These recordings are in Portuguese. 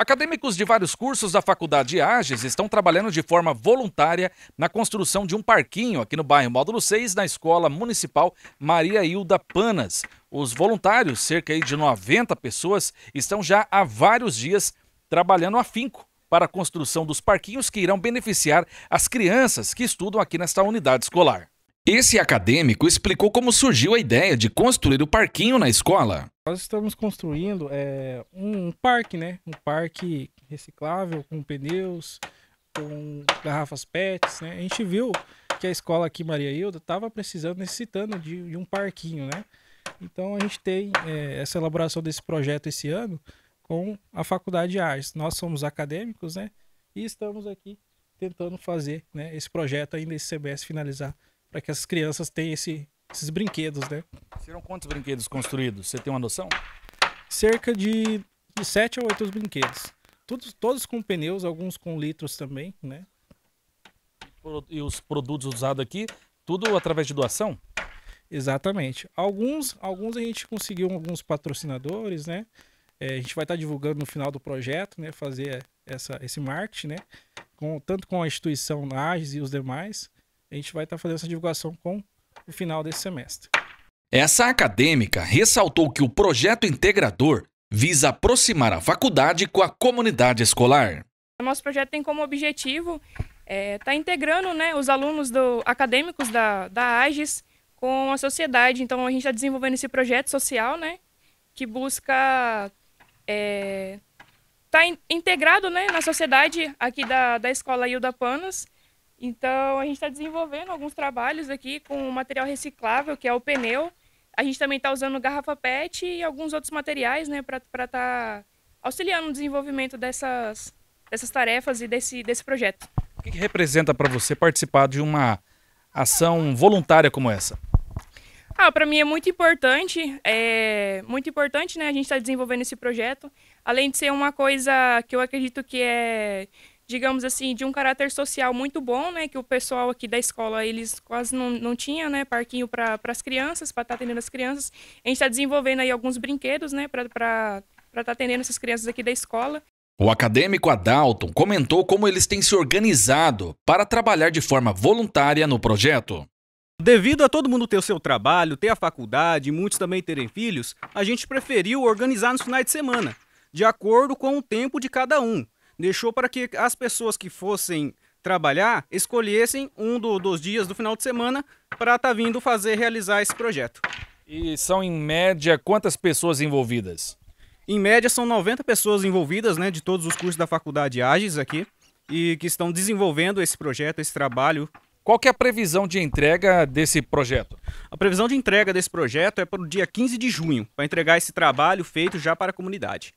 Acadêmicos de vários cursos da Faculdade de Ages estão trabalhando de forma voluntária na construção de um parquinho aqui no bairro Módulo 6, na Escola Municipal Maria Hilda Panas. Os voluntários, cerca de 90 pessoas, estão já há vários dias trabalhando afinco para a construção dos parquinhos que irão beneficiar as crianças que estudam aqui nesta unidade escolar. Esse acadêmico explicou como surgiu a ideia de construir o parquinho na escola. Nós estamos construindo é, um parque, né? Um parque reciclável, com pneus, com garrafas PETs, né? A gente viu que a escola aqui, Maria Hilda, estava precisando, necessitando de, de, um parquinho, né? Então a gente tem é, essa elaboração desse projeto esse ano com a Faculdade de Artes. Nós somos acadêmicos, né? E estamos aqui tentando fazer né, esse projeto ainda esse CBS finalizar para que as crianças tenham esse, esses brinquedos, né? Serão quantos brinquedos construídos? Você tem uma noção? Cerca de, de 7 a 8 brinquedos. Todos, todos com pneus, alguns com litros também, né? E os produtos usados aqui, tudo através de doação? Exatamente. Alguns, alguns a gente conseguiu alguns patrocinadores, né? É, a gente vai estar tá divulgando no final do projeto, né? Fazer essa, esse marketing, né? Com, tanto com a instituição Nages e os demais. A gente vai estar tá fazendo essa divulgação com o final desse semestre. Essa acadêmica ressaltou que o projeto integrador visa aproximar a faculdade com a comunidade escolar. O nosso projeto tem como objetivo estar é, tá integrando né, os alunos do, acadêmicos da, da AGES com a sociedade. Então, a gente está desenvolvendo esse projeto social, né, que busca é, tá in, integrado né, na sociedade aqui da, da escola Hilda Panos então, a gente está desenvolvendo alguns trabalhos aqui com material reciclável, que é o pneu. A gente também está usando garrafa PET e alguns outros materiais né, para estar tá auxiliando no desenvolvimento dessas, dessas tarefas e desse, desse projeto. O que, que representa para você participar de uma ação voluntária como essa? Ah, para mim é muito importante, é muito importante, né? A gente está desenvolvendo esse projeto, além de ser uma coisa que eu acredito que é digamos assim, de um caráter social muito bom, né? Que o pessoal aqui da escola, eles quase não, não tinha, né? Parquinho para as crianças, para estar tá atendendo as crianças. A gente está desenvolvendo aí alguns brinquedos, né? Para estar tá atendendo essas crianças aqui da escola. O acadêmico Adalton comentou como eles têm se organizado para trabalhar de forma voluntária no projeto. Devido a todo mundo ter o seu trabalho, ter a faculdade e muitos também terem filhos, a gente preferiu organizar nos finais de semana, de acordo com o tempo de cada um deixou para que as pessoas que fossem trabalhar escolhessem um do, dos dias do final de semana para estar tá vindo fazer realizar esse projeto. E são em média quantas pessoas envolvidas? Em média são 90 pessoas envolvidas, né, de todos os cursos da faculdade Agis aqui e que estão desenvolvendo esse projeto, esse trabalho. Qual que é a previsão de entrega desse projeto? A previsão de entrega desse projeto é para o dia 15 de junho, para entregar esse trabalho feito já para a comunidade.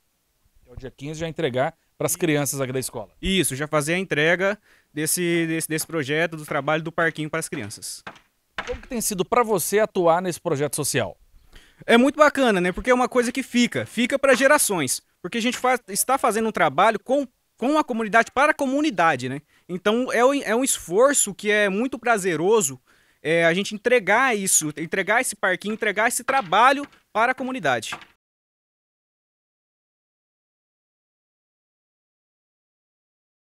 É o dia 15 já entregar para as crianças aqui da escola. Isso, já fazer a entrega desse, desse, desse projeto, do trabalho do parquinho para as crianças. Como que tem sido para você atuar nesse projeto social? É muito bacana, né? Porque é uma coisa que fica, fica para gerações. Porque a gente faz, está fazendo um trabalho com, com a comunidade, para a comunidade, né? Então é, um, é um esforço que é muito prazeroso é, a gente entregar isso, entregar esse parquinho, entregar esse trabalho para a comunidade.